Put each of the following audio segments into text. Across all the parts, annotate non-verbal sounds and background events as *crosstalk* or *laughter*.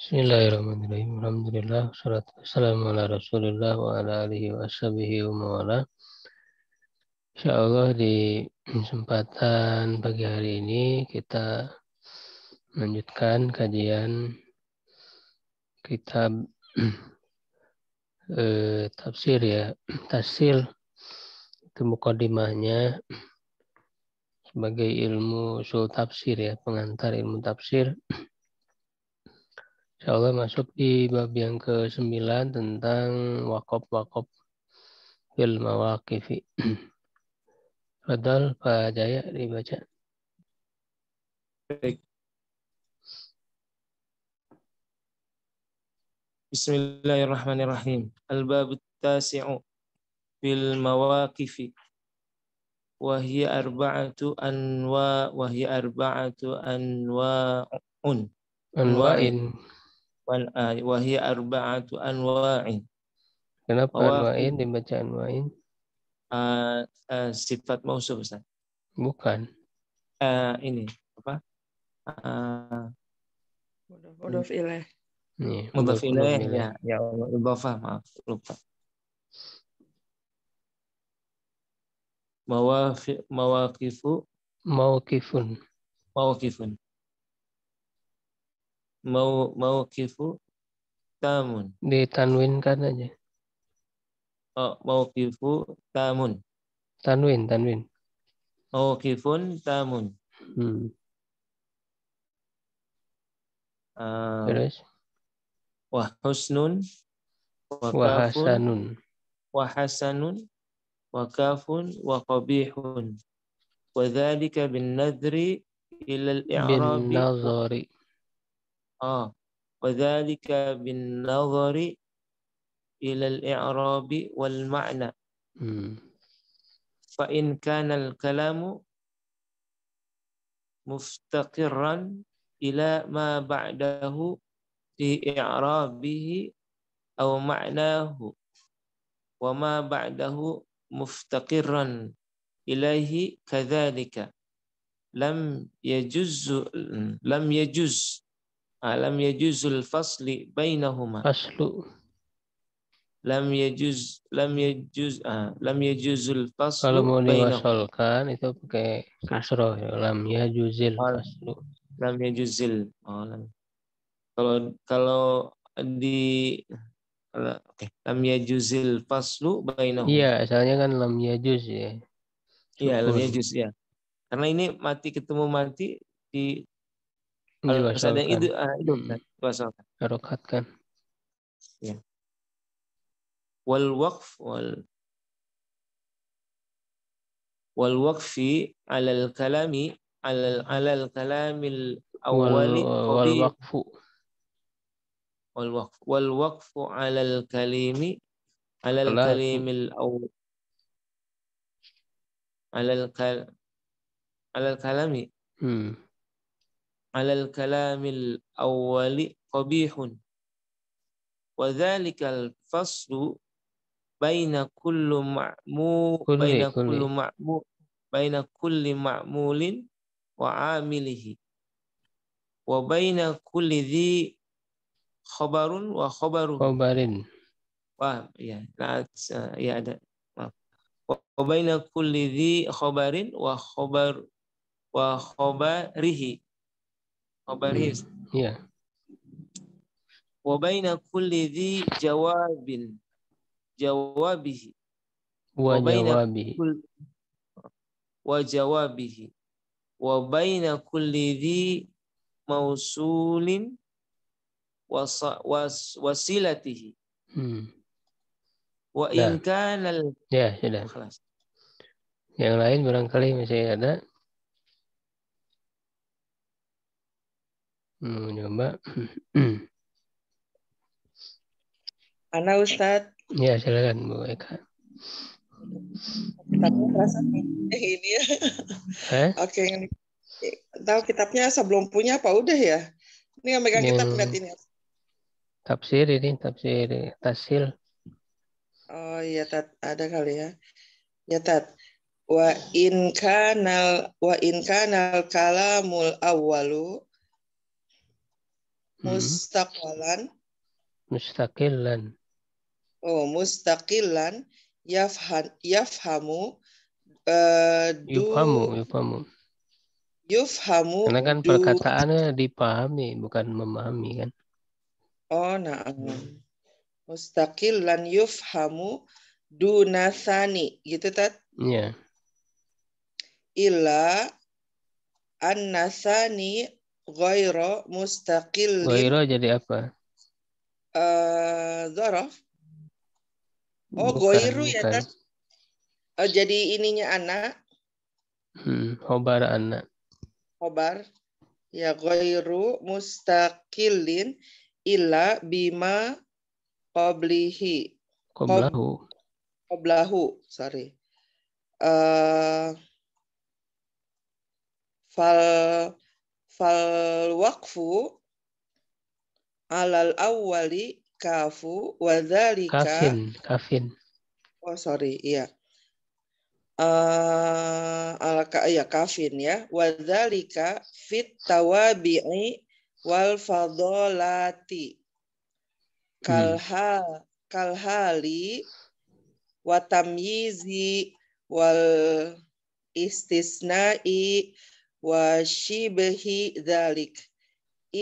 Bismillahirrahmanirrahim. Alhamdulillah. Salatu wassalamu ala rasulillah wa ala alihi wa ashabihi wa mawala. InsyaAllah di kesempatan pagi hari ini kita lanjutkan kajian kitab *clears throat* eh, tafsir ya. Tafsir itu mukadimahnya sebagai ilmu usul tafsir ya, pengantar ilmu tafsir. *clears throat* Insya Allah masuk di bab yang ke-9 tentang wakop-wakop fil mawakifi *clears throat* Fadal Pak Jaya dibaca. Baik. Bismillahirrahmanirrahim. Al-babu tasi'u fil mawakifi. Wahia arba'atu anwa wahia arba'atu anwa'un. Anwa'in. Anwa wal ai eh, wa hiya arba'atu anwa'in. Kenapa anwa'in dibaca anwa'in? Uh, uh, sifat mausuf Ustaz. Bukan. Uh, ini apa? Uh, Mudaf ilaih. Mudaf ilaih ya. Ya Allah, idhofah maaf lupa. Mawafi, mawakifu mawakifun mawakifun mau mau kifu tamun. Ditanwinkan aja. Oh, mau kifu tamun. Tanwin, tanwin. Mau kifun tamun. Hmm. Uh, Terus? Wah husnun. Wa hasanun. wah hasanun. Wa kafun. Wa qabihun. Wa dhalika bin nadri ila al-i'rabi. Bin nadhari آه وذلك بالنظر إلى الإعراب والمعنى فإن كان الكلام مفتقرا إلى ما بعده في إعرابه أو معناه وما بعده مفتقرا إليه كذلك لم يجز لم يجز alam yajuzul fasli bainahuma faslu lam yajuz lam yajuz ah, lam yajuzul faslu kalau mau diwasolkan itu pakai kasroh ya. lam yajuzil ah, faslu lam juzil. oh, lam. kalau kalau di oke okay. lam yajuzil faslu bainahuma iya asalnya kan lam yajuz ya iya lam yajuz ya karena ini mati ketemu mati di Kalau harus ada hidup, hidup kan? Diwasalkan. Harokatkan. Ya. Wal waqf wal wal waqfi alal kalami alal alal kalamil awwali wal waqfu wal waqf wal waqfu alal kalimi alal kalimil awwali alal kal alal kalami hmm. على الكلام الأول قبيح وذلك الفصل بين كل معمول بين كل معمول بين كل معمول وعامله وبين كل ذي خبر وخبر خبر وهم يعني لا يعني وبين كل ذي خبر وخبر وخبره khabariyah. Hmm, iya. Wa baina kulli dhi jawabin jawabihi. Wa jawabihi. Wa jawabihi. Wa baina kulli dhi mausulin was, was, wasilatihi. Hmm. Wa in kana Ya, sudah. Yang lain barangkali masih ada. Hmm, coba. Ana ustad Ya, silakan Bu Eka. Kitabnya terasa eh, ini ya. Eh? Oke. Tahu kitabnya sebelum punya apa udah ya? Ini yang megang kitab lihat ini. Tafsir ini, tafsir tasil. Oh iya, Tat. Ada kali ya. Ya, Tat wa in kanal wa in kanal kalamul awalu Hmm. Mustaqilan. Mustaqilan. Oh, mustaqilan yafhan, yafhamu uh, yufhamu, yufhamu. Yufhamu. Karena kan du, perkataannya dipahami, bukan memahami kan. Oh, nah. Hmm. Mustaqilan yufhamu dunasani. Gitu, Tat? Iya. Yeah. Illa annasani ghaira mustaqil. Ghaira jadi apa? Uh, eh, zaraf. Oh, bukan, ya kan? Oh, jadi ininya anak. Hmm, hobar anak. Hobar. Ya goiru mustaqilin illa bima qablihi. Qoblahu. Qoblahu, sorry. Uh, fal fal alal awwali kafu wadhalika. kafin kafin oh sorry iya uh, ala ka, ya kafin ya Wadhalika fit tawabi'i wal fadolati kalha hmm. kalhali watamyizi wal istisna'i wa behi dalik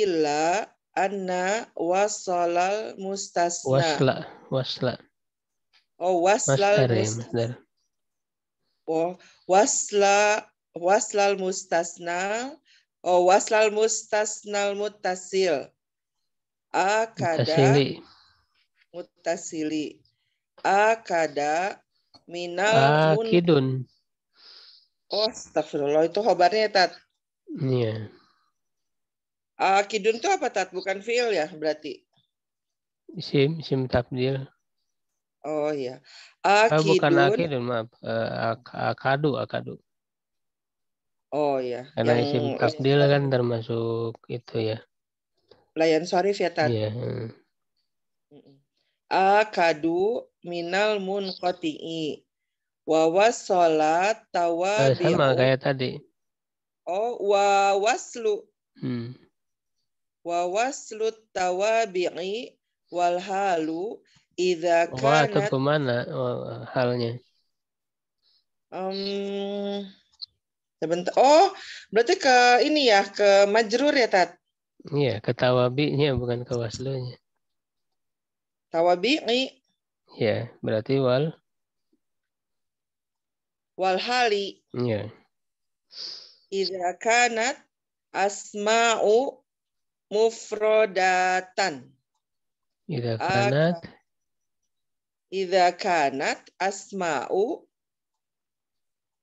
illa anna wasalal mustasna wasla wasla oh waslal mustasna oh wasla waslal mustasna oh waslal mustasnal mutasil akada mutasili akada minal akidun Oh, astagfirullah itu ya, tat. Iya. Yeah. Uh, kidun itu apa tat? Bukan fiil ya berarti? Isim, isim tabdil. Oh iya. Akidun. Oh, ah, bukan akidun, ah, maaf. Uh, ah, akadu, akadu. Oh iya. Karena Yang... isim tabdil kan termasuk itu ya. Layan sorif ya tat. Iya. Akadu minal munqati'i. Wawasola tawa eh, sama kayak tadi. Oh, wawaslu. Hmm. Wawaslu tawa wal halu idha kanat. Wah, ke kemana halnya? Um, sebentar. Oh, berarti ke ini ya, ke majrur ya, Tat? Iya, ke tawabi'nya bukan ke waslunya. Tawabi'i. Iya, berarti wal walhali yeah. iza kanat asma'u mufrodatan iza kanat iza kanat asma'u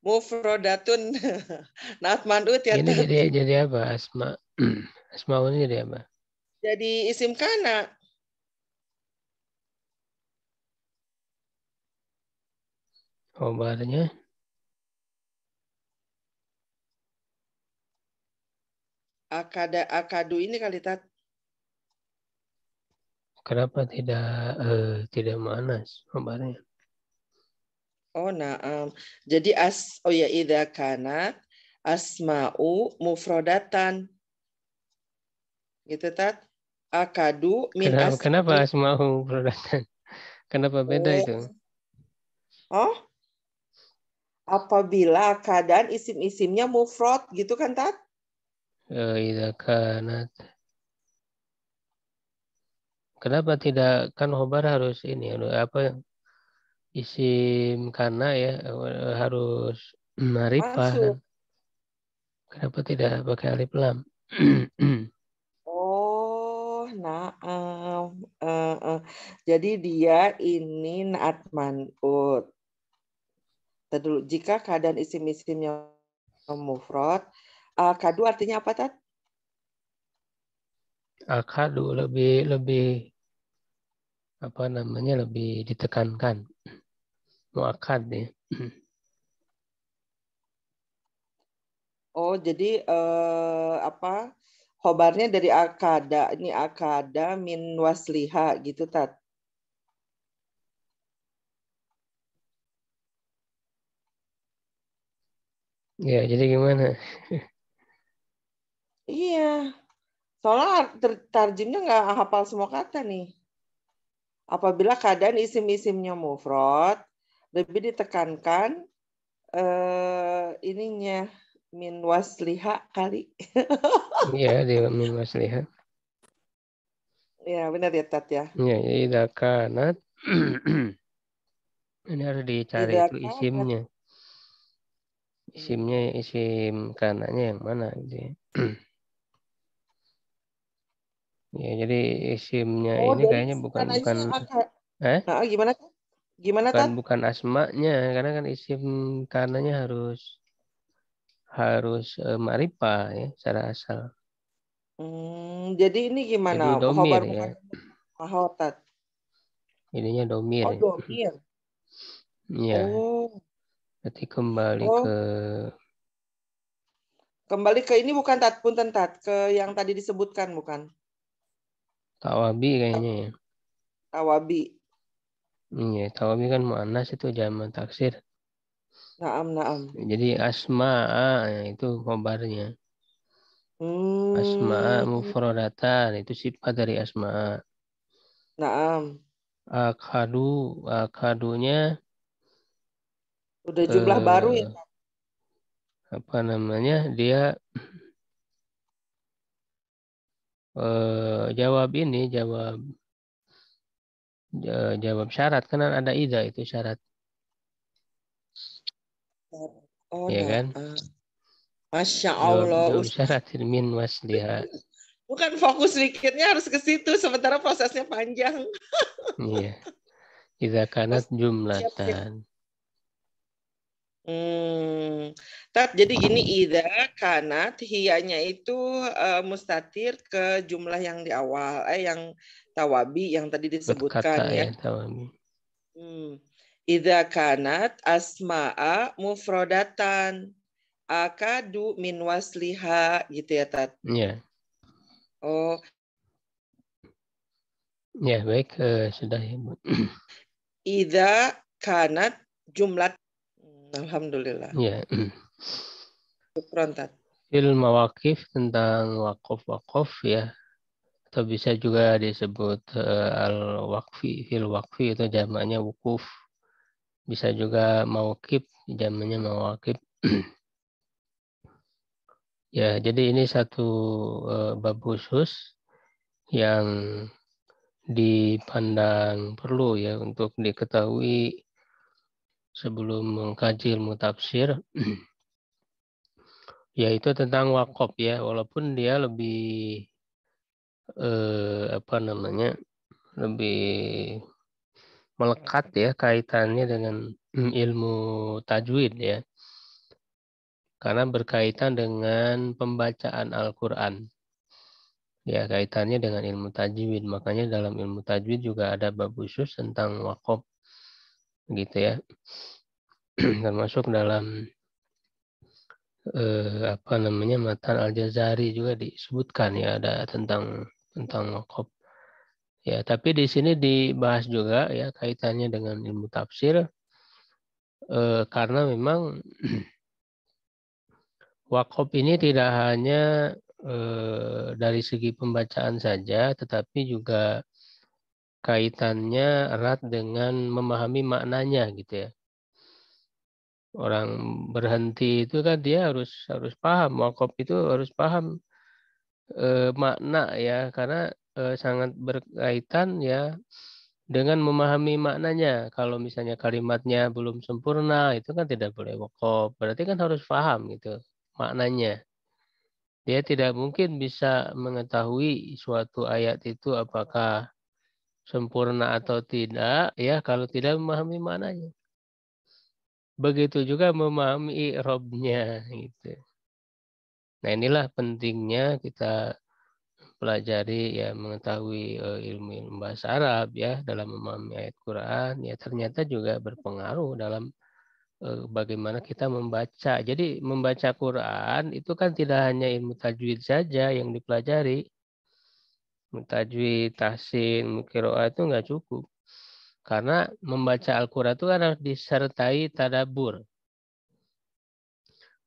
mufrodatun *laughs* Nah, ut ya ini jadi jadi apa asma *clears throat* Asmau ini jadi apa jadi isim kana oh akada akadu ini kali tat kenapa tidak uh, tidak manas kemarin oh nah um, jadi as oh ya ida kana asma'u mufrodatan gitu tat akadu min kenapa, as kenapa asma'u mufrodatan *laughs* kenapa beda oh. itu oh apabila keadaan isim-isimnya mufrod gitu kan tat إذا كانت Kenapa tidak kan khobar harus ini apa isim karena ya harus maripah? Kenapa tidak pakai alif lam? *clears throat* oh, nah, uh, uh, uh. jadi dia ini naat manut. jika keadaan isim-isimnya mufrad, Akadu eh, artinya apa, Tat? Akadu eh, lebih lebih apa namanya lebih ditekankan muakad ya. Oh, jadi eh, apa hobarnya dari akada ini akada min wasliha gitu tat. Ya, jadi gimana? *laughs* Iya. Soalnya tarjimnya nggak hafal semua kata nih. Apabila keadaan isim-isimnya mufrad lebih ditekankan eh ininya min wasliha kali. *laughs* Iya, dia min wasliha. Iya, benar ya Tat ya. Iya, ya, idza kanat *clears throat* ini harus dicari Tidak itu isimnya. Isimnya isim kanannya yang mana gitu ya. *clears throat* Ya, jadi isimnya oh, ini kayaknya bukan bukan eh? Nah, gimana Gimana bukan, bukan asmanya karena kan isim karenanya harus harus uh, eh, maripa ya secara asal. Hmm, jadi ini gimana? Jadi domir ya. Mahotat. Ininya domir. Oh, ya. domir. ya Oh. jadi kembali oh. ke kembali ke ini bukan tat pun tentat ke yang tadi disebutkan bukan? Tawabi kayaknya ya. Tawabi. Iya, tawabi kan muannas itu jaman taksir. Naam, naam. Jadi asma'a ah, itu khobarnya. Hmm. Asma'a mufrodatan nah, itu sifat dari asma'a. Naam. Akadu, akadunya udah jumlah uh, baru eh, ya. Apa namanya? Dia eh, jawab ini jawab eh, jawab syarat karena ada ida itu syarat oh, ya kan uh, masya allah jawab, jawab syarat min wasliha *laughs* bukan fokus sedikitnya harus ke situ sementara prosesnya panjang iya ida kanat *laughs* jumlatan Hmm. Tat, jadi gini ida kanat hiyanya itu uh, mustatir ke jumlah yang di awal eh yang tawabi yang tadi disebutkan Berkata, ya. ya tawabi. Hmm. Ida kanat asma'a mufrodatan akadu min wasliha gitu ya Tat. Iya. Yeah. Oh. Ya, yeah, baik uh, sudah ya, *clears throat* ida kanat jumlah Alhamdulillah. Ya. Syukron Ilmu wakif mawakif tentang wakof wakof ya. Atau bisa juga disebut uh, al-wakfi. Fil wakfi itu jamaknya wukuf. Bisa juga mawakif, jamaknya mawakif. *clears throat* ya, jadi ini satu uh, bab khusus yang dipandang perlu ya untuk diketahui sebelum mengkaji ilmu tafsir *clears throat* yaitu tentang wakop ya walaupun dia lebih eh, apa namanya lebih melekat ya kaitannya dengan mm, ilmu tajwid ya karena berkaitan dengan pembacaan Al-Quran ya kaitannya dengan ilmu tajwid makanya dalam ilmu tajwid juga ada bab khusus tentang wakop gitu ya termasuk *clears throat* dalam eh, apa namanya matan al jazari juga disebutkan ya ada tentang tentang wakop ya tapi di sini dibahas juga ya kaitannya dengan ilmu tafsir eh, karena memang *clears throat* wakop ini tidak hanya eh, dari segi pembacaan saja tetapi juga kaitannya erat dengan memahami maknanya gitu ya. Orang berhenti itu kan dia harus harus paham wakop itu harus paham e, makna ya karena e, sangat berkaitan ya dengan memahami maknanya. Kalau misalnya kalimatnya belum sempurna itu kan tidak boleh wakop. Berarti kan harus paham gitu maknanya dia tidak mungkin bisa mengetahui suatu ayat itu apakah sempurna atau tidak ya kalau tidak memahami mananya begitu juga memahami i'rabnya gitu nah inilah pentingnya kita pelajari ya mengetahui eh, ilmu ilmu bahasa Arab ya dalam memahami ayat Quran ya ternyata juga berpengaruh dalam eh, bagaimana kita membaca jadi membaca Quran itu kan tidak hanya ilmu tajwid saja yang dipelajari tajwid, tahsin, mukiroa itu nggak cukup. Karena membaca Al-Quran itu kan harus disertai tadabur.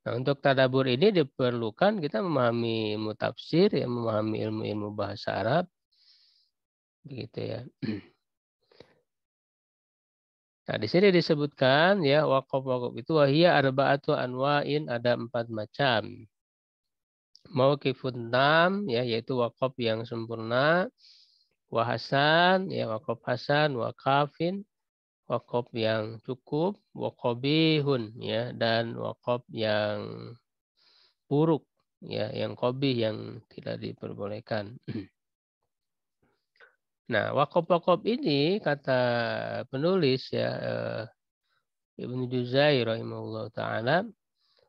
Nah, untuk tadabur ini diperlukan kita memahami mutafsir, ya, memahami ilmu-ilmu bahasa Arab. Begitu ya. *clears throat* Nah, di sini disebutkan ya wakaf-wakaf itu wahia arba'atu anwa'in ada empat macam mauqifun tam ya yaitu wakop yang sempurna wa hasan ya wakaf hasan wa kafin wakaf yang cukup wakobihun hun ya dan wakop yang buruk ya yang kobi yang tidak diperbolehkan *clears throat* Nah, wakop-wakop ini kata penulis ya eh, Ibnu Juzai rahimahullah taala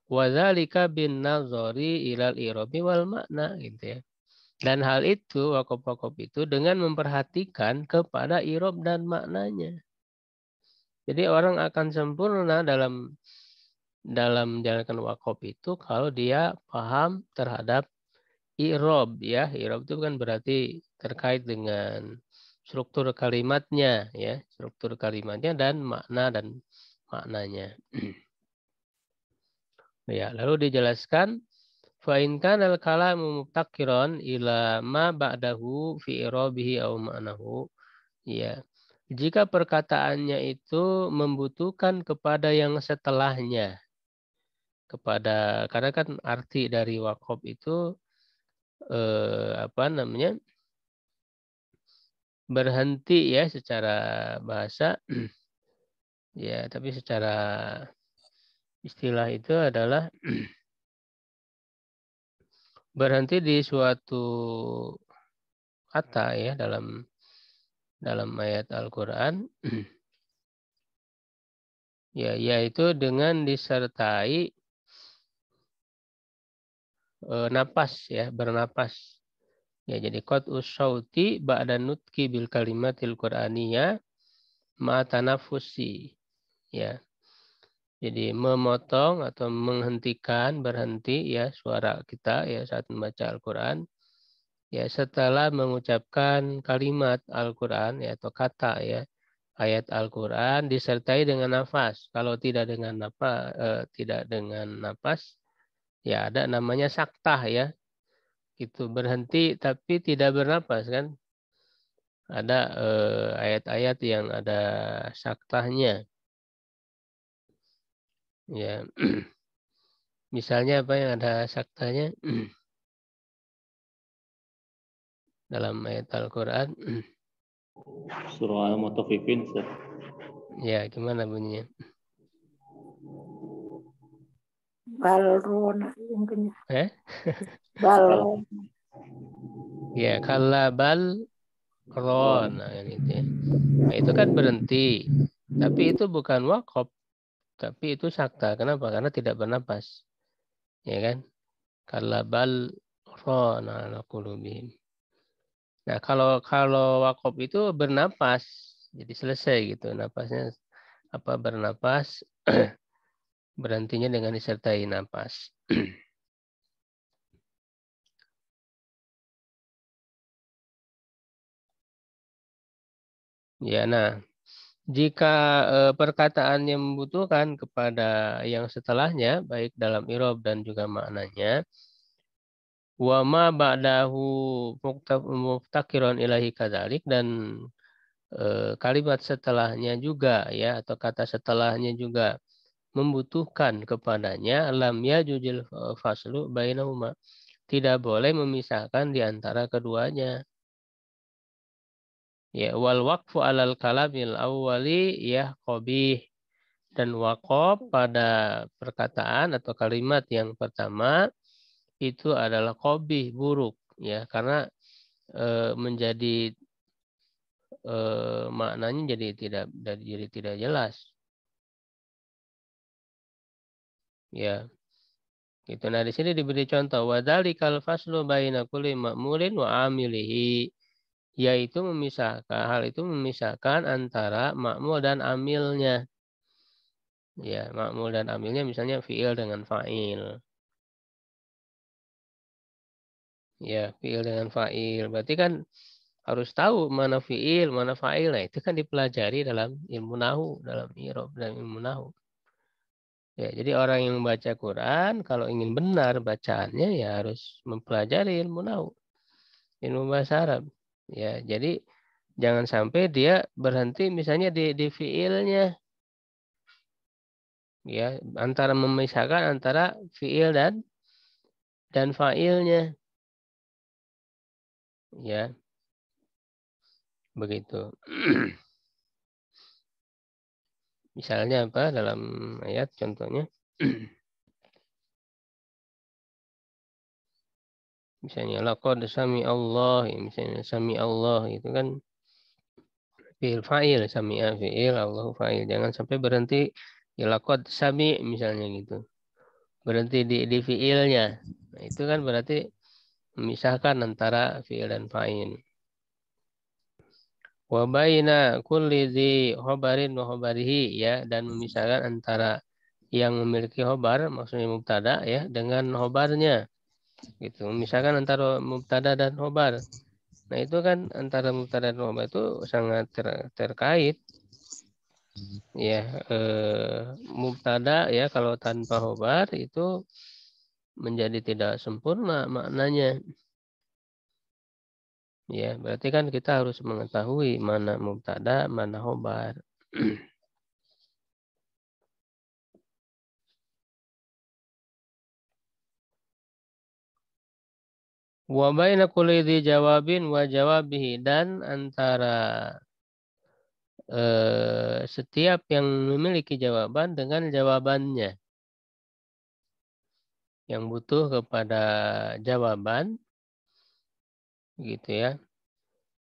Wadzalika bin nazori ilal irobi wal makna gitu ya. Dan hal itu wakop-wakop itu dengan memperhatikan kepada irob dan maknanya. Jadi orang akan sempurna dalam dalam menjalankan wakop itu kalau dia paham terhadap irob ya. Irob itu kan berarti terkait dengan struktur kalimatnya ya, struktur kalimatnya dan makna dan maknanya. *clears throat* Ya, lalu dijelaskan Fa'inkan al kalamu mubtakiron ila ma ba'dahu fi irabihi aw ma'nahu. Ya. Jika perkataannya itu membutuhkan kepada yang setelahnya. Kepada karena kan arti dari wakob itu eh, apa namanya? berhenti ya secara bahasa. *clears throat* ya, tapi secara istilah itu adalah berhenti di suatu kata ya dalam dalam ayat Al-Qur'an ya yaitu dengan disertai e, napas ya bernapas ya jadi qad usauti ba'da nutki bil kalimatil qur'aniyah ma tanafusi ya jadi memotong atau menghentikan, berhenti ya suara kita ya saat membaca Al-Quran. Ya setelah mengucapkan kalimat Al-Quran ya, atau kata ya ayat Al-Quran disertai dengan nafas. Kalau tidak dengan apa eh, tidak dengan nafas, ya ada namanya saktah ya. Itu berhenti tapi tidak bernapas kan. Ada eh, ayat-ayat eh, ayat -ayat yang ada saktahnya ya *clears throat* misalnya apa yang ada saktanya *clears throat* dalam ayat Al-Qur'an *clears throat* surah Al-Mutaffifin ya gimana bunyinya balrona mungkin ya. eh bal ya kalau bal rona gitu ya. nah, itu kan berhenti tapi itu bukan wakop tapi itu sakta. Kenapa? Karena tidak bernapas. Ya kan? Kalau bal rona ala kulubihim. Nah, kalau kalau wakop itu bernapas, jadi selesai gitu napasnya apa bernapas *clears throat* berhentinya dengan disertai napas. *clears throat* ya, nah jika eh, perkataan yang membutuhkan kepada yang setelahnya baik dalam irob dan juga maknanya wa ma ba'dahu muftakiron ilahi kadalik dan eh, kalimat setelahnya juga ya atau kata setelahnya juga membutuhkan kepadanya lam ya jujil eh, faslu bainahuma tidak boleh memisahkan di antara keduanya Ya, wal waqfu alal kalamil awwali ya qabih. Dan waqaf pada perkataan atau kalimat yang pertama itu adalah kobi buruk ya karena e, menjadi e, maknanya jadi tidak jadi tidak jelas ya itu nah di sini diberi contoh wadali kal faslu baina kulli ma'mulin wa amilihi yaitu memisahkan hal itu memisahkan antara makmul dan amilnya. Ya, makmul dan amilnya misalnya fiil dengan fa'il. Ya, fiil dengan fa'il. Berarti kan harus tahu mana fiil, mana fa'il. Nah, itu kan dipelajari dalam ilmu nahu, dalam irob, dalam ilmu nahu. Ya, jadi orang yang membaca Quran kalau ingin benar bacaannya ya harus mempelajari ilmu nahu, ilmu bahasa Arab. Ya, jadi jangan sampai dia berhenti misalnya di, di fiilnya. Ya, antara memisahkan antara fiil dan dan failnya. Ya. Begitu. *clears throat* Misalnya apa dalam ayat contohnya? *clears throat* misalnya laqad sami Allah ya, misalnya sami Allah itu kan fi'il fa'il sami fi'il Allah fa'il jangan sampai berhenti ya laqad sami misalnya gitu berhenti di, di fi'ilnya nah, itu kan berarti memisahkan antara fi'il dan fa'il wa baina kulli dzi khabarin wa khabarihi ya dan memisahkan antara yang memiliki hobar maksudnya mubtada ya dengan hobarnya gitu misalkan antara mubtada dan khobar nah itu kan antara mubtada dan khobar itu sangat ter terkait ya eh, mubtada ya kalau tanpa khobar itu menjadi tidak sempurna maknanya ya berarti kan kita harus mengetahui mana mubtada mana khobar *clears throat* Wa baina kulli jawabin wa jawabihi dan antara eh, setiap yang memiliki jawaban dengan jawabannya. Yang butuh kepada jawaban gitu ya.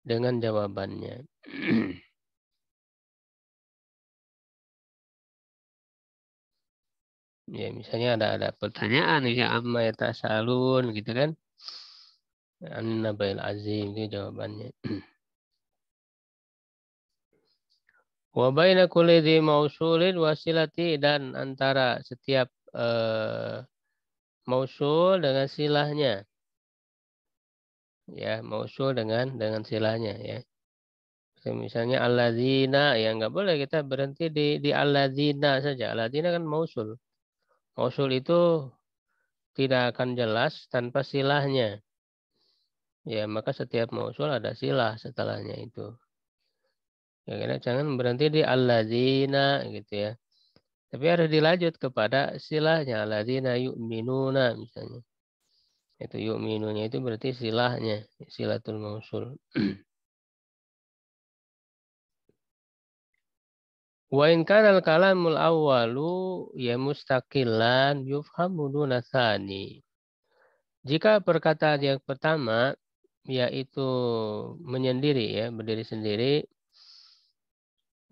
Dengan jawabannya. *clears throat* ya misalnya ada ada pertanyaan ya amma ya salun gitu kan An-Nabail Azim itu jawabannya. *clears throat* Wa baina kulli mausulin wasilati dan antara setiap eh, mausul dengan silahnya. Ya, mausul dengan dengan silahnya ya. misalnya alladzina ya nggak boleh kita berhenti di di alladzina saja. Alladzina kan mausul. Mausul itu tidak akan jelas tanpa silahnya. Ya, maka setiap mausul ada silah setelahnya itu. Ya, karena jangan berhenti di alladzina gitu ya. Tapi harus dilanjut kepada silahnya alladzina minuna misalnya. Itu yuk minunya itu berarti silahnya, silatul mausul. *clears throat* Wa in kana al-kalamul awwalu ya mustaqilan yufhamu duna Jika perkataan yang pertama yaitu menyendiri ya berdiri sendiri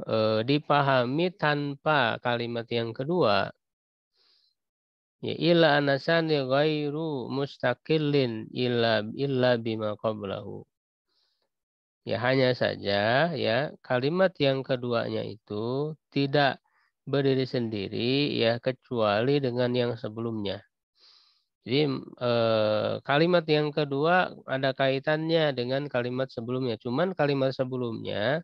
eh, dipahami tanpa kalimat yang kedua ya illa anasani ghairu mustaqillin illa illa bima qablahu ya hanya saja ya kalimat yang keduanya itu tidak berdiri sendiri ya kecuali dengan yang sebelumnya jadi eh, kalimat yang kedua ada kaitannya dengan kalimat sebelumnya. Cuman kalimat sebelumnya,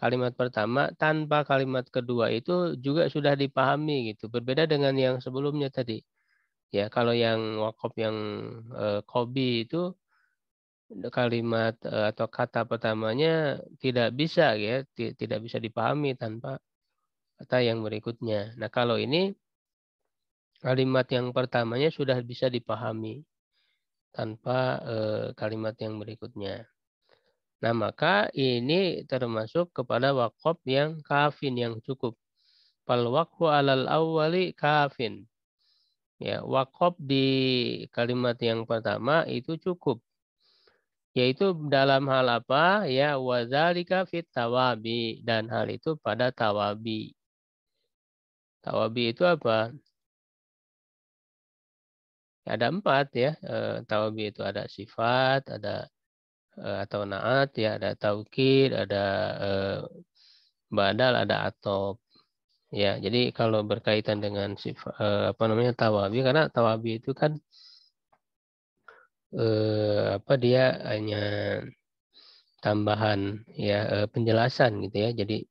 kalimat pertama tanpa kalimat kedua itu juga sudah dipahami gitu. Berbeda dengan yang sebelumnya tadi. Ya kalau yang wakop yang eh, kobi itu kalimat eh, atau kata pertamanya tidak bisa ya, tidak bisa dipahami tanpa kata yang berikutnya. Nah kalau ini kalimat yang pertamanya sudah bisa dipahami tanpa eh, kalimat yang berikutnya. Nah, maka ini termasuk kepada wakaf yang kafin yang cukup. Pal waqfu alal awwali kafin. Ya, wakaf di kalimat yang pertama itu cukup. Yaitu dalam hal apa? Ya, wazalika fit tawabi. Dan hal itu pada tawabi. Tawabi itu apa? ada empat ya e, eh, tawabi itu ada sifat ada e, atau naat ya ada taukid ada e, badal ada atop ya jadi kalau berkaitan dengan sifat e, apa namanya tawabi karena tawabi itu kan e, apa dia hanya tambahan ya e, penjelasan gitu ya jadi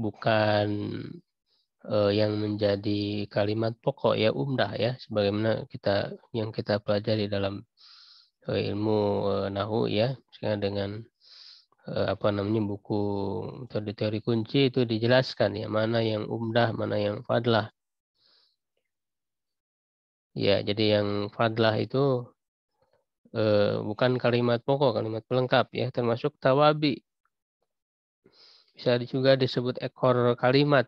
bukan Eh, yang menjadi kalimat pokok ya umdah ya sebagaimana kita yang kita pelajari dalam eh, ilmu eh, nahu ya dengan apa namanya buku teori, teori kunci itu dijelaskan ya mana yang umdah mana yang fadlah ya jadi yang fadlah itu uh, bukan kalimat pokok kalimat pelengkap ya termasuk tawabi bisa juga disebut ekor kalimat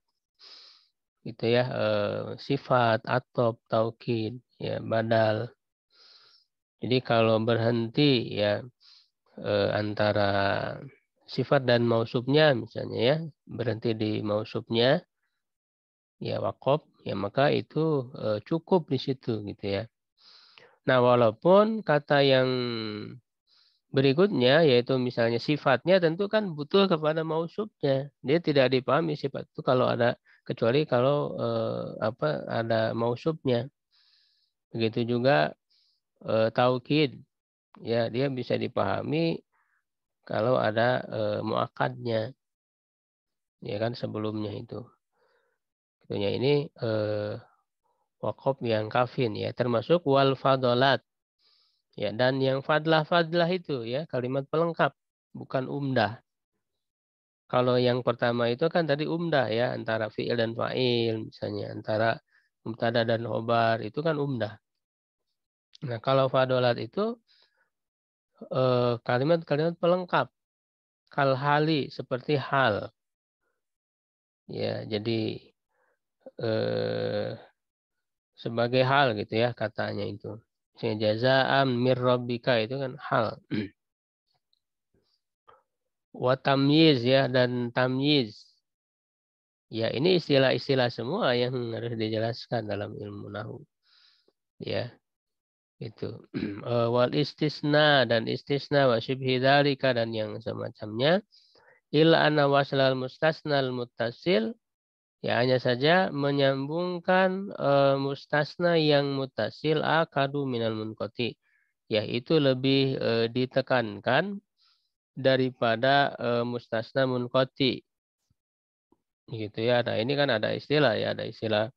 gitu ya e, sifat atop taukid ya badal jadi kalau berhenti ya e, antara sifat dan mausubnya misalnya ya berhenti di mausubnya ya wakop ya maka itu e, cukup di situ gitu ya nah walaupun kata yang berikutnya yaitu misalnya sifatnya tentu kan butuh kepada mausubnya. Dia tidak dipahami sifat itu kalau ada kecuali kalau eh, apa ada mausubnya. Begitu juga eh, taukid ya dia bisa dipahami kalau ada eh, muakadnya ya kan sebelumnya itu tentunya ini eh, wakop yang kafin ya termasuk wal fadolat ya dan yang fadlah fadlah itu ya kalimat pelengkap bukan umdah kalau yang pertama itu kan tadi umdah ya antara fiil dan fa'il misalnya antara mubtada dan khobar itu kan umdah. Nah, kalau fadolat itu eh, kalimat-kalimat pelengkap kalhali seperti hal. Ya, jadi eh, sebagai hal gitu ya katanya itu. Misalnya jazaam mirrobika itu kan hal. *clears throat* wa tamyiz ya dan tamyiz. Ya, ini istilah-istilah semua yang harus dijelaskan dalam ilmu nahu. Ya. Itu. *clears throat* Eh, wal istisna dan istisna wa syibhi dzalika dan yang semacamnya. Illa anna waslal mustasna al muttasil Ya hanya saja menyambungkan uh, mustasna yang mutasil akadu minal munkoti. yaitu lebih uh, ditekankan daripada e, mustasna munkoti gitu ya nah ini kan ada istilah ya ada istilah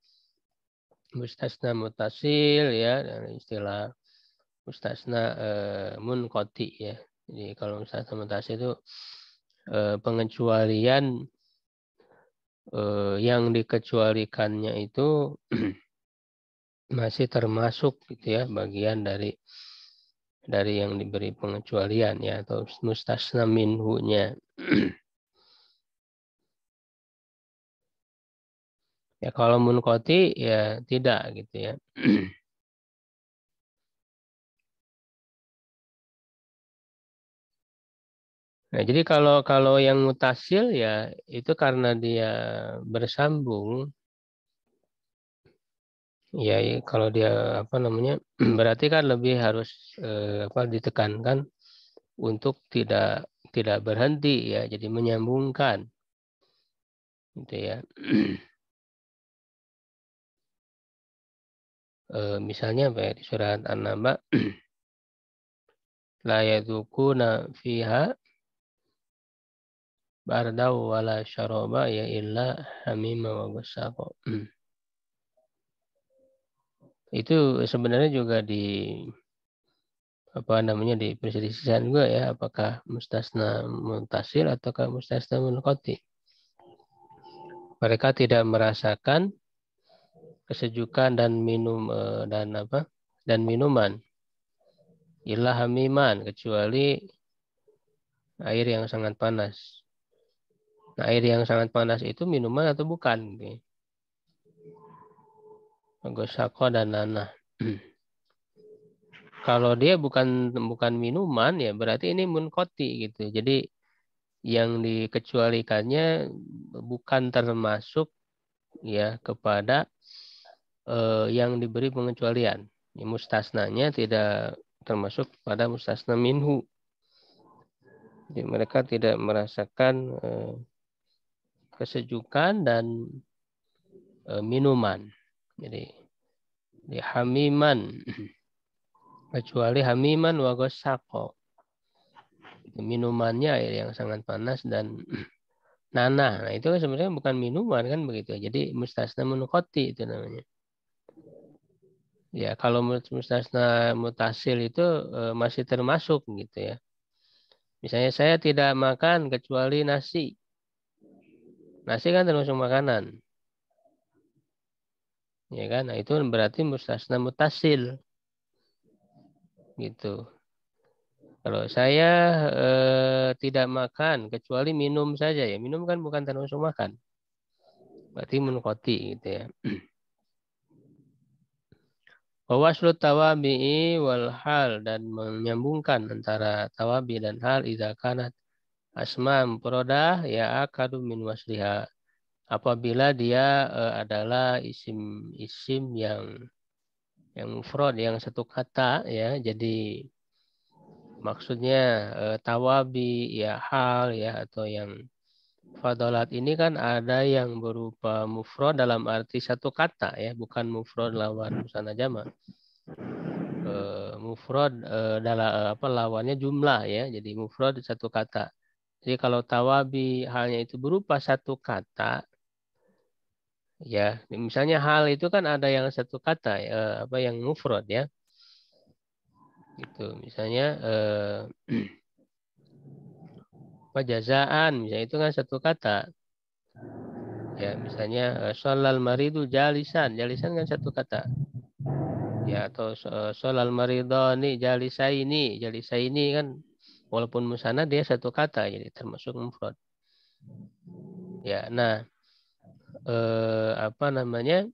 mustasna mutasil ya dan istilah mustasna e, eh, munkoti ya jadi kalau mustasna mutasil itu e, pengecualian e, yang dikecualikannya itu *clears throat* masih termasuk gitu ya bagian dari dari yang diberi pengecualian ya atau mustasna minhunya *clears throat* ya kalau munkoti ya tidak gitu ya. *clears throat* Nah, jadi kalau kalau yang mutasil ya itu karena dia bersambung ya kalau dia apa namanya *clears throat* berarti kan lebih harus eh, apa ditekankan untuk tidak tidak berhenti ya jadi menyambungkan gitu ya *clears throat* eh, misalnya apa ya di surat an-naba *clears throat* la yadukuna fiha bardaw wala syaroba ya illa hamima wa itu sebenarnya juga di apa namanya di perselisihan juga ya apakah mustasna muntasir ataukah mustasna munqati mereka tidak merasakan kesejukan dan minum eh, dan apa dan minuman ilah hamiman kecuali air yang sangat panas nah air yang sangat panas itu minuman atau bukan gitu. Gosako dan Nana. *clears throat* Kalau dia bukan bukan minuman ya berarti ini munkoti gitu. Jadi yang dikecualikannya bukan termasuk ya kepada eh, yang diberi pengecualian. Ya, mustasnanya tidak termasuk pada mustasna minhu. Jadi mereka tidak merasakan eh, kesejukan dan eh, minuman. Jadi di hamiman kecuali hamiman wa gosako. Minumannya air yang sangat panas dan *clears throat* nanah. Nah, itu kan sebenarnya bukan minuman kan begitu. Ya. Jadi mustasna munqati itu namanya. Ya, kalau mustasna mutasil itu eh, masih termasuk gitu ya. Misalnya saya tidak makan kecuali nasi. Nasi kan termasuk makanan ya kan? Nah, itu berarti mustasna mutasil. Gitu. Kalau saya eh, tidak makan kecuali minum saja ya. Minum kan bukan termasuk makan. Berarti munqati gitu ya. *clears throat* Wa waslu tawabi'i wal hal dan menyambungkan antara tawabi dan hal idza kanat asma murodah ya akadu min wasliha apabila dia uh, adalah isim isim yang yang mufrad yang satu kata ya jadi maksudnya uh, tawabi ya hal ya atau yang fadolat ini kan ada yang berupa mufrad dalam arti satu kata ya bukan mufrad lawan busana jama uh, eh, mufrad uh, dalam apa lawannya jumlah ya jadi mufrad satu kata jadi kalau tawabi halnya itu berupa satu kata ya misalnya hal itu kan ada yang satu kata eh, apa yang mufrad ya gitu misalnya eh, apa *clears throat* misalnya itu kan satu kata ya misalnya eh, solal maridu jalisan jalisan kan satu kata ya atau solal eh, maridoni jalisa ini jalisa ini kan walaupun musana dia satu kata jadi termasuk mufrad ya nah eh, apa namanya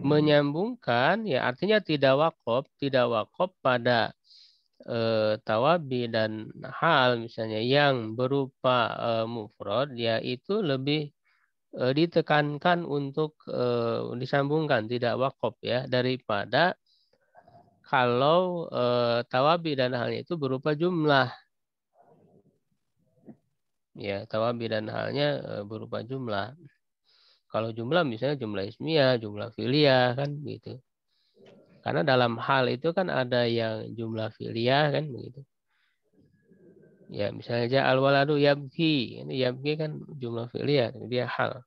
menyambungkan ya artinya tidak wakop tidak wakop pada eh, tawabi dan hal misalnya yang berupa eh, mufrad yaitu lebih eh, ditekankan untuk eh, disambungkan tidak wakop ya daripada kalau eh, tawabi dan halnya itu berupa jumlah ya tawabi dan halnya eh, berupa jumlah kalau jumlah misalnya jumlah ismiyah jumlah filia kan gitu karena dalam hal itu kan ada yang jumlah filia kan begitu ya misalnya aja al waladu yabki ini yabki kan jumlah filia dia hal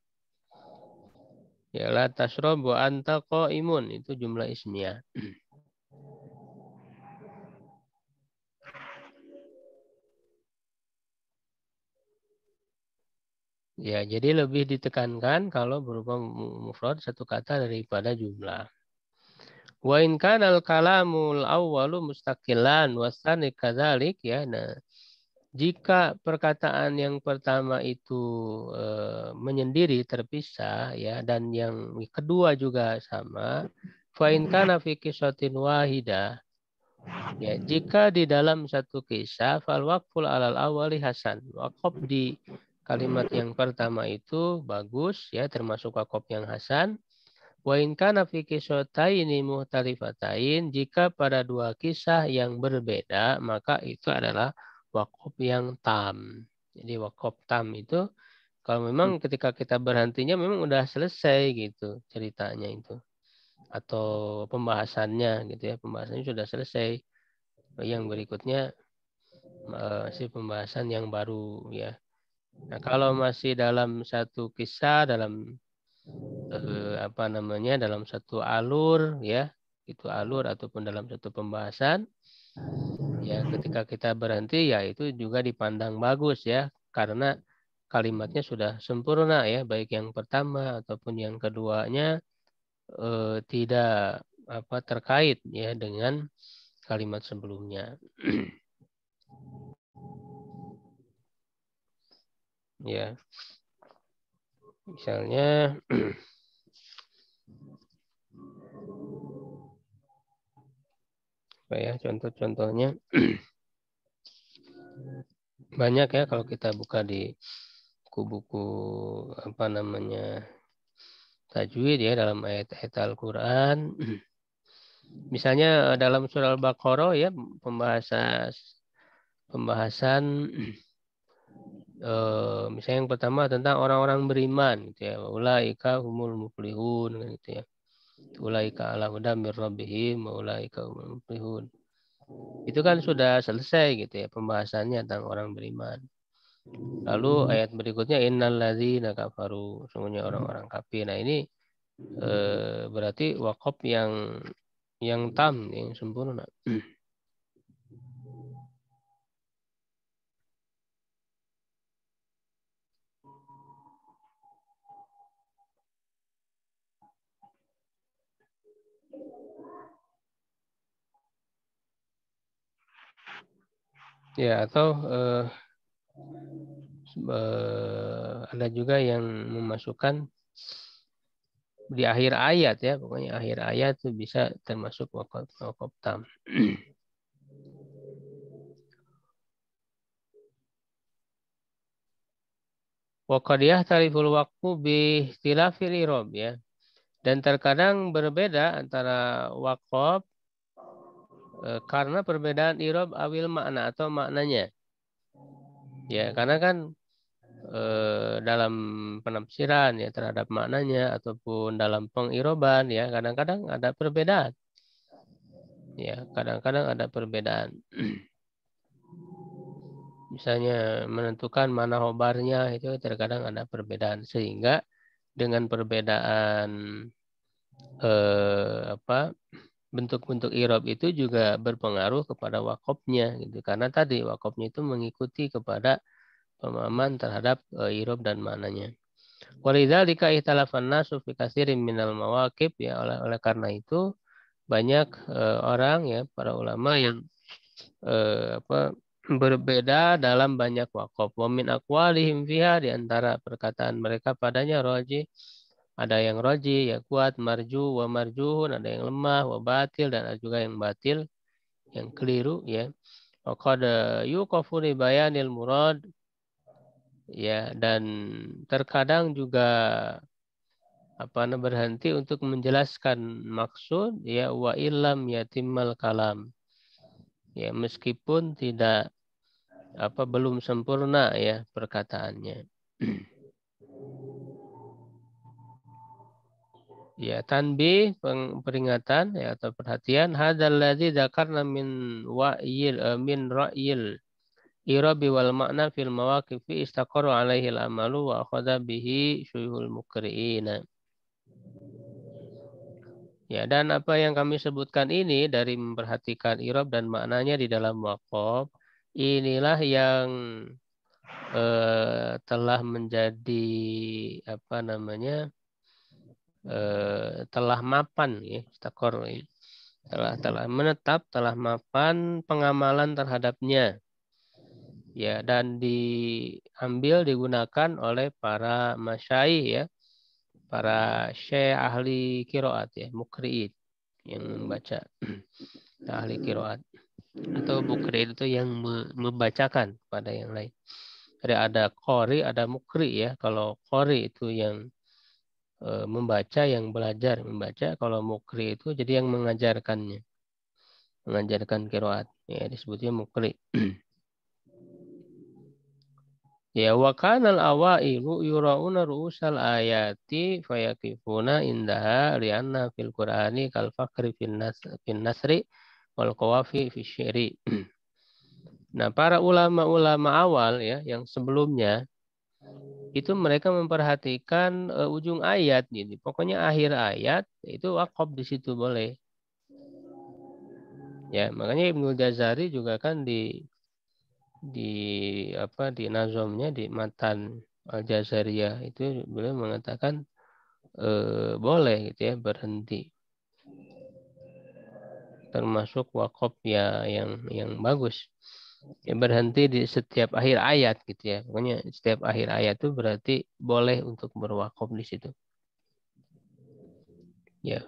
ya la tasrobu anta imun itu jumlah ismiyah *clears throat* Ya, jadi lebih ditekankan kalau berupa mufrad satu kata daripada jumlah. Wa in kana al-kalamul awwalu mustaqilan tsani kadzalik ya. Nah, jika perkataan yang pertama itu e, menyendiri terpisah ya dan yang kedua juga sama, fa in kana fi qisatin wahida Ya, jika di dalam satu kisah fal waqful alal awwali hasan, waqf di Kalimat yang pertama itu bagus ya termasuk wakop yang hasan. Wa in kana fi ini muhtalifatain jika pada dua kisah yang berbeda maka itu adalah wakop yang tam. Jadi wakop tam itu kalau memang hmm. ketika kita berhentinya memang udah selesai gitu ceritanya itu atau pembahasannya gitu ya pembahasannya sudah selesai yang berikutnya masih eh, pembahasan yang baru ya Nah, kalau masih dalam satu kisah dalam eh, apa namanya dalam satu alur ya itu alur ataupun dalam satu pembahasan ya ketika kita berhenti ya itu juga dipandang bagus ya karena kalimatnya sudah sempurna ya baik yang pertama ataupun yang keduanya eh, tidak apa terkait ya dengan kalimat sebelumnya. *clears throat* ya misalnya *clears throat* apa ya contoh-contohnya *clears throat* banyak ya kalau kita buka di buku-buku apa namanya tajwid ya dalam ayat-ayat Al-Qur'an *clears throat* misalnya eh, dalam surah Al-Baqarah ya pembahasan pembahasan eh, misalnya yang pertama tentang orang-orang beriman gitu ya ulaika humul muflihun gitu ya ulaika ala huda mir rabbihim ulaika humul muflihun itu kan sudah selesai gitu ya pembahasannya tentang orang beriman lalu ayat berikutnya innal ladzina kafaru semuanya orang-orang kafir nah ini eh, berarti wakop yang yang tam yang sempurna hmm. Ya, atau eh, eh, ada juga yang memasukkan di akhir ayat ya, pokoknya akhir ayat itu bisa termasuk wakaf, wakaf tam. *clears throat* Wakadiyah tariful waktu bi tilafil ya. Dan terkadang berbeda antara wakaf E, karena perbedaan irob awil makna atau maknanya. Ya, karena kan e, dalam penafsiran ya terhadap maknanya ataupun dalam pengiroban ya kadang-kadang ada perbedaan. Ya, kadang-kadang ada perbedaan. *clears throat* Misalnya menentukan mana hobarnya itu terkadang ada perbedaan sehingga dengan perbedaan eh, apa bentuk-bentuk irob itu juga berpengaruh kepada wakopnya gitu karena tadi wakopnya itu mengikuti kepada pemahaman terhadap eh, irob dan mananya walidzalika ihtalafan nasu minal mawakib ya oleh oleh karena itu banyak uh, orang ya para ulama yang uh, apa berbeda dalam banyak wakop Wamin akwalihim fiha di antara perkataan mereka padanya roji ada yang roji, ya kuat, marju, wa marjuhun, ada yang lemah, wa batil, dan ada juga yang batil, yang keliru, ya. Waqad yuqafu bayanil murad ya dan terkadang juga apa berhenti untuk menjelaskan maksud ya wa ilam yatimal kalam ya meskipun tidak apa belum sempurna ya perkataannya *clears throat* ya tanbih peringatan ya atau perhatian hadal ladzi dzakarna min wa'il eh, min ra'il irabi wal makna fil mawaqif istaqarra alaihi al amalu wa akhadha bihi syuyul mukri'ina Ya, dan apa yang kami sebutkan ini dari memperhatikan irob dan maknanya di dalam wakob, inilah yang eh, telah menjadi apa namanya Eh, telah mapan ya, istakor ya. telah hmm. telah menetap, telah mapan pengamalan terhadapnya. Ya, dan diambil digunakan oleh para masyai ya, para syekh ahli kiroat ya, mukriit yang hmm. membaca ahli kiroat atau mukriit itu yang membacakan pada yang lain. jadi ada kori, ada mukri ya. Kalau kori itu yang Eh, membaca yang belajar membaca kalau mukri itu jadi yang mengajarkannya mengajarkan kiroat ya disebutnya mukri *clears throat* ya wa kanal awailu yurauna ru'usal ayati fayaqifuna indaha lianna fil qur'ani kal fakri fil nasri wal qawafi fi syiri *clears throat* nah para ulama-ulama awal ya yang sebelumnya itu mereka memperhatikan uh, ujung ayat ini Pokoknya akhir ayat itu wakop di situ boleh. Ya, makanya Ibnu Jazari juga kan di di apa di nazomnya di matan Al Jazariyah itu beliau mengatakan uh, boleh gitu ya berhenti. Termasuk wakop ya yang yang bagus ya berhenti di setiap akhir ayat gitu ya. Pokoknya setiap akhir ayat itu berarti boleh untuk berwakaf di situ. Ya,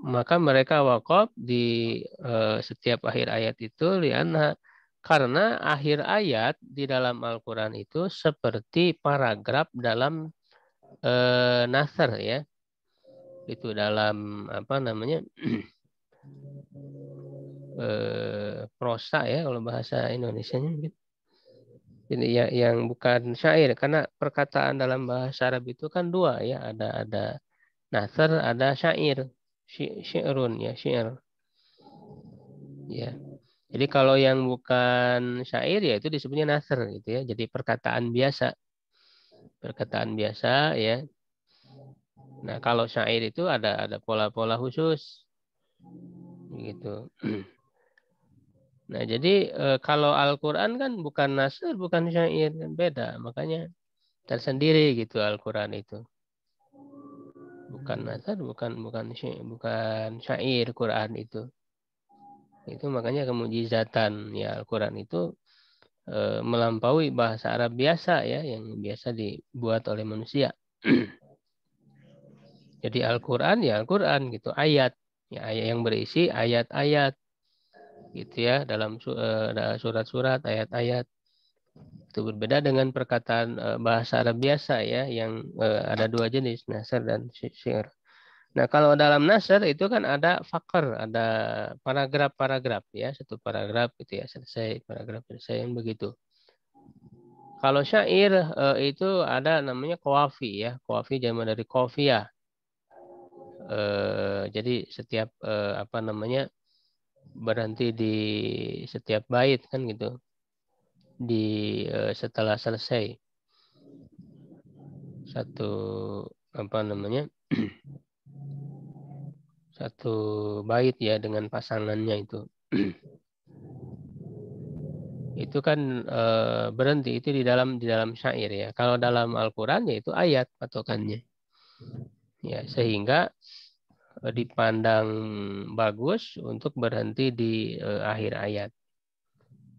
maka mereka wakaf di uh, setiap akhir ayat itu liana karena akhir ayat di dalam Al-Qur'an itu seperti paragraf dalam uh, nasr ya. Itu dalam apa namanya? *clears throat* eh, prosa ya kalau bahasa Indonesianya mungkin. ini ya yang bukan syair karena perkataan dalam bahasa Arab itu kan dua ya ada ada nasr ada syair Sy syairun ya syair ya jadi kalau yang bukan syair ya itu disebutnya nasr gitu ya jadi perkataan biasa perkataan biasa ya nah kalau syair itu ada ada pola-pola khusus gitu *clears throat* Nah, jadi e, kalau Al-Qur'an kan bukan nasr, bukan syair, kan beda. Makanya tersendiri gitu Al-Qur'an itu. Bukan hmm. nasr, bukan bukan syair, bukan syair Qur'an itu. Itu makanya kemujizatan ya Al-Qur'an itu e, melampaui bahasa Arab biasa ya yang biasa dibuat oleh manusia. *clears throat* jadi Al-Qur'an ya Al-Qur'an gitu, ayat ya ayat yang berisi ayat-ayat gitu ya dalam eh, surat-surat ayat-ayat itu berbeda dengan perkataan eh, bahasa Arab biasa ya yang eh, ada dua jenis nasr dan syair. Nah kalau dalam nasr itu kan ada fakr, ada paragraf-paragraf ya satu paragraf itu ya selesai paragraf selesai yang begitu. Kalau syair itu ada namanya kawafi ya kawafi zaman dari kofia. jadi setiap apa namanya berhenti di setiap bait kan gitu di uh, setelah selesai satu apa namanya *clears throat* satu bait ya dengan pasangannya itu *clears throat* itu kan e, berhenti itu di dalam di dalam syair ya kalau dalam Al-Qur'an ya itu ayat patokannya ya sehingga Eh, dipandang bagus untuk berhenti di uh, akhir ayat.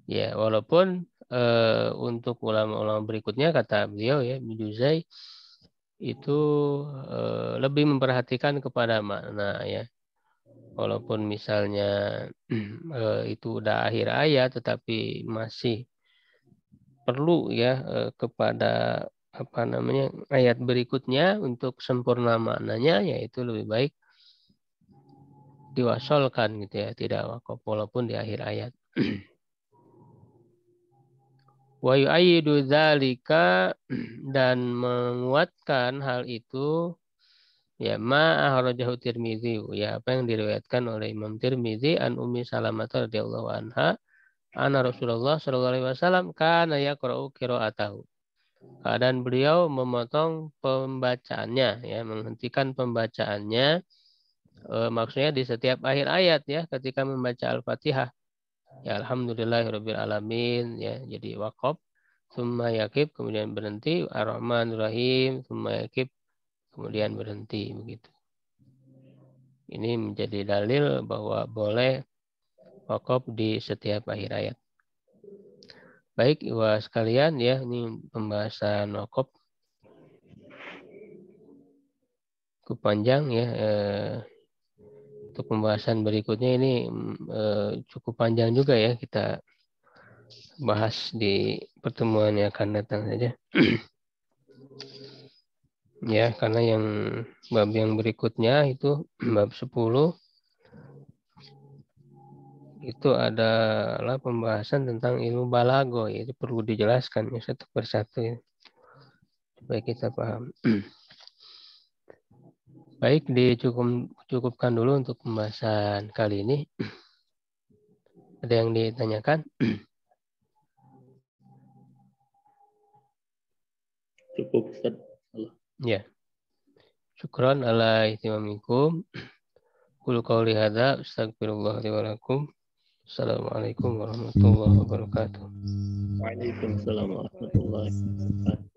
Ya, walaupun uh, untuk ulama-ulama berikutnya kata beliau ya Ibnu itu uh, lebih memperhatikan kepada makna ya. Walaupun misalnya uh, *clears throat* itu udah akhir ayat tetapi masih perlu ya uh, kepada apa namanya ayat berikutnya untuk sempurna maknanya yaitu lebih baik diwasolkan gitu ya, tidak wakaf walaupun di akhir ayat. *clears throat* Wa yu'ayyidu dzalika *clears throat* dan menguatkan hal itu ya ma ahrajahu Tirmizi ya apa yang diriwayatkan oleh Imam Tirmizi an Ummi Salamah radhiyallahu anha anna Rasulullah sallallahu alaihi wasallam kana yaqra'u qira'atahu keadaan beliau memotong pembacaannya ya menghentikan pembacaannya e, maksudnya di setiap akhir ayat ya ketika membaca Al-Fatihah. Ya alhamdulillahirabbil alamin ya. Jadi wakop summa yakib kemudian berhenti Ar-Rahman Rahim summa yakib kemudian berhenti begitu. Ini menjadi dalil bahwa boleh wakop di setiap akhir ayat. Baik, Iwa sekalian ya, ini pembahasan wakop, ku panjang ya. Eh, untuk pembahasan berikutnya ini mm, eh, cukup panjang juga ya kita bahas di pertemuan yang akan datang saja. *clears throat* ya, karena yang bab yang berikutnya itu *clears throat* bab 10 itu adalah pembahasan tentang ilmu balago, yaitu itu perlu dijelaskan ya satu persatu ya. supaya kita paham. *clears throat* Baik, dicukup, cukupkan dulu untuk pembahasan kali ini. Ada yang ditanyakan? Cukup, Ustaz. Ya. Syukran ala ihtimamikum. Kulu kau lihada, Astagfirullah Assalamualaikum warahmatullahi wabarakatuh. Waalaikumsalam warahmatullahi wabarakatuh.